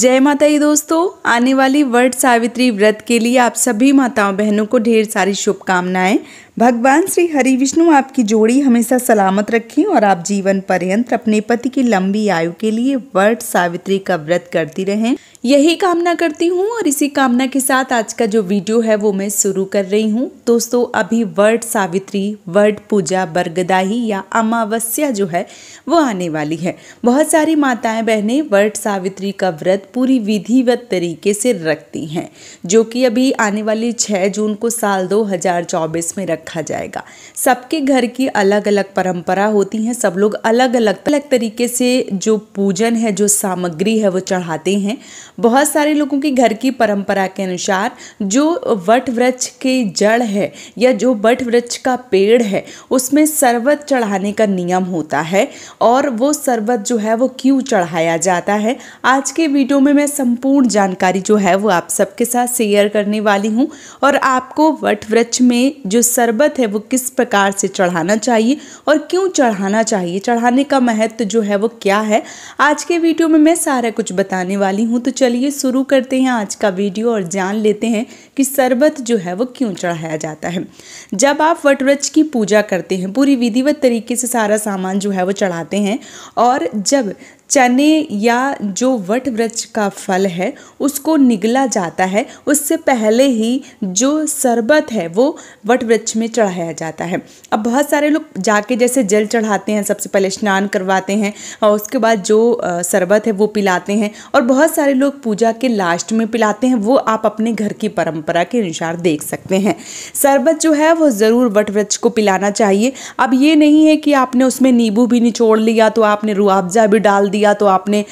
जय माता दी दोस्तों आने वाली वर्ड सावित्री व्रत के लिए आप सभी माताओं बहनों को ढेर सारी शुभकामनाएं भगवान श्री हरि विष्णु आपकी जोड़ी हमेशा सलामत रखें और आप जीवन पर्यंत अपने पति की लंबी आयु के लिए वर्ट सावित्री का व्रत करती रहें यही कामना करती हूँ और इसी कामना के साथ आज का जो वीडियो है वो मैं शुरू कर रही हूं दोस्तों अभी वर्ट सावित्री वर्ट पूजा बरगदाही या अमावस्या जो है वो आने वाली है बहुत सारी माताएं बहनें वर्ट सावित्री का व्रत पूरी विधिवत तरीके से रखती हैं जो कि अभी आने वाली छः जून को साल दो में रख रखा जाएगा सबके घर की अलग अलग परंपरा होती है सब लोग अलग अलग अलग तरीके से जो पूजन है जो सामग्री है वो चढ़ाते हैं बहुत सारे लोगों के घर की परंपरा के अनुसार जो वट वृक्ष के जड़ है या जो वट वृक्ष का पेड़ है उसमें शरबत चढ़ाने का नियम होता है और वो शरबत जो है वो क्यों चढ़ाया जाता है आज के वीडियो में मैं संपूर्ण जानकारी जो है वो आप सबके साथ शेयर करने वाली हूँ और आपको वट वृक्ष में जो सर्व शरबत है वो किस प्रकार से चढ़ाना चाहिए और क्यों चढ़ाना चाहिए चढ़ाने का महत्व जो है वो क्या है आज के वीडियो में मैं सारा कुछ बताने वाली हूँ तो चलिए शुरू करते हैं आज का वीडियो और जान लेते हैं कि शरबत जो है वो क्यों चढ़ाया जाता है जब आप वटवृक्ष की पूजा करते हैं पूरी विधिवत तरीके से सारा सामान जो है वो चढ़ाते हैं और जब चने या जो वट वृक्ष का फल है उसको निगला जाता है उससे पहले ही जो शरबत है वो वट वृक्ष में चढ़ाया जाता है अब बहुत सारे लोग जाके जैसे जल चढ़ाते हैं सबसे पहले स्नान करवाते हैं और उसके बाद जो शरबत है वो पिलाते हैं और बहुत सारे लोग पूजा के लास्ट में पिलाते हैं वो आप अपने घर की परंपरा के अनुसार देख सकते हैं शरबत जो है वो ज़रूर वट वृक्ष को पिलाना चाहिए अब ये नहीं है कि आपने उसमें नींबू भी निचोड़ लिया तो आपने रुआवजा भी डाल दिया दिया तो आपने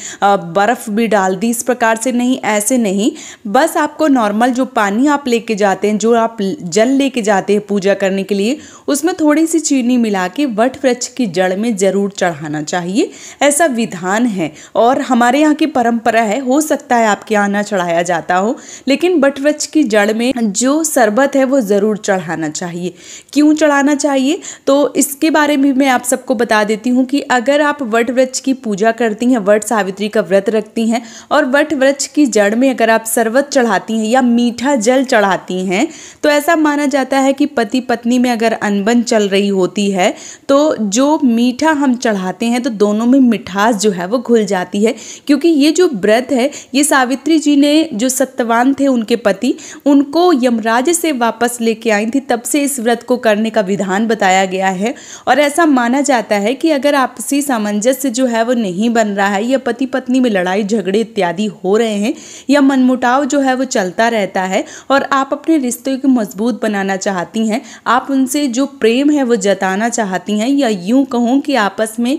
बर्फ़ भी डाल दी इस प्रकार से नहीं ऐसे नहीं बस आपको नॉर्मल जो पानी आप लेके जाते हैं जो आप जल लेके जाते हैं पूजा करने के लिए उसमें थोड़ी सी चीनी मिला के वट वृक्ष की जड़ में ज़रूर चढ़ाना चाहिए ऐसा विधान है और हमारे यहाँ की परंपरा है हो सकता है आपके यहाँ ना चढ़ाया जाता हो लेकिन वट वृक्ष की जड़ में जो शरबत है वो ज़रूर चढ़ाना चाहिए क्यों चढ़ाना चाहिए तो इसके बारे में मैं आप सबको बता देती हूँ कि अगर आप वट वृक्ष की पूजा कर करती हैं वट सावित्री का व्रत रखती हैं और वट वृक्ष की जड़ में अगर आप शरबत चढ़ाती हैं या मीठा जल चढ़ाती हैं तो ऐसा माना जाता है कि पति पत्नी में अगर अनबन चल रही होती है तो जो मीठा हम चढ़ाते हैं तो दोनों में मिठास जो है वो घुल जाती है क्योंकि ये जो व्रत है ये सावित्री जी ने जो सत्यवान थे उनके पति उनको यमराज से वापस लेके आई थी तब से इस व्रत को करने का विधान बताया गया है और ऐसा माना जाता है कि अगर आपसी सामंजस्य जो है वो नहीं बन रहा है या पति पत्नी में लड़ाई झगड़े इत्यादि हो रहे हैं या मनमुटाव जो है वो चलता रहता है और आप अपने रिश्ते को मजबूत बनाना चाहती हैं आप उनसे जो प्रेम है वो जताना चाहती हैं या यूं कहूँ कि आपस में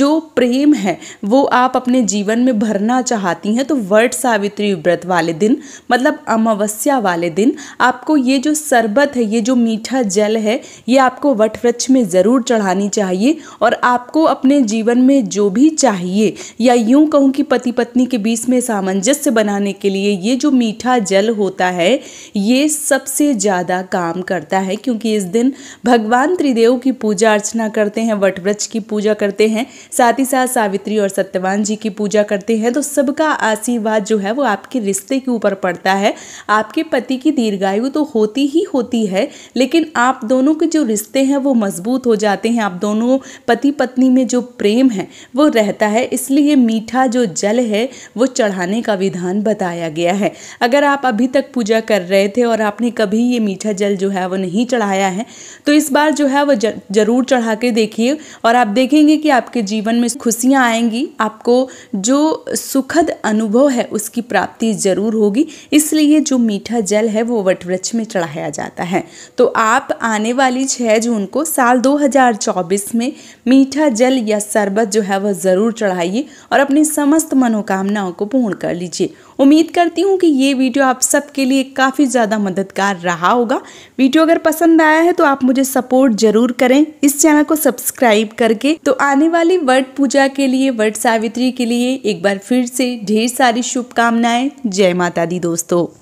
जो प्रेम है वो आप अपने जीवन में भरना चाहती हैं तो वर्ड सावित्री व्रत वाले दिन मतलब अमावस्या वाले दिन आपको ये जो शरबत है ये जो मीठा जल है ये आपको वट वृक्ष में ज़रूर चढ़ानी चाहिए और आपको अपने जीवन में जो भी चाहिए लिए या यूं कहूं कि पति पत्नी के बीच में सामंजस्य बनाने के लिए ये जो मीठा जल होता है ये सबसे ज़्यादा काम करता है क्योंकि इस दिन भगवान त्रिदेव की पूजा अर्चना करते हैं वटवृक्ष की पूजा करते हैं साथ ही साथ सावित्री और सत्यवान जी की पूजा करते हैं तो सबका आशीर्वाद जो है वो आपके रिश्ते के ऊपर पड़ता है आपके पति की दीर्घायु तो होती ही होती है लेकिन आप दोनों के जो रिश्ते हैं वो मजबूत हो जाते हैं आप दोनों पति पत्नी में जो प्रेम है वो रहता है इसलिए मीठा जो जल है वो चढ़ाने का विधान बताया गया है अगर आप अभी तक पूजा कर रहे थे और आपने कभी ये मीठा जल जो है वो नहीं चढ़ाया है तो इस बार जो है वो ज़रूर चढ़ा के देखिए और आप देखेंगे कि आपके जीवन में खुशियाँ आएंगी आपको जो सुखद अनुभव है उसकी प्राप्ति ज़रूर होगी इसलिए जो मीठा जल है वो वटवृक्ष में चढ़ाया जाता है तो आप आने वाली छः जून को साल 2024 में मीठा जल या शरबत जो है वह ज़रूर चढ़ाई आइए और अपनी समस्त मनोकामनाओं को पूर्ण कर लीजिए उम्मीद करती हूँ कि ये वीडियो आप सबके लिए काफ़ी ज़्यादा मददगार रहा होगा वीडियो अगर पसंद आया है तो आप मुझे सपोर्ट जरूर करें इस चैनल को सब्सक्राइब करके तो आने वाली वर्ड पूजा के लिए वर्ट सावित्री के लिए एक बार फिर से ढेर सारी शुभकामनाएं जय माता दी दोस्तों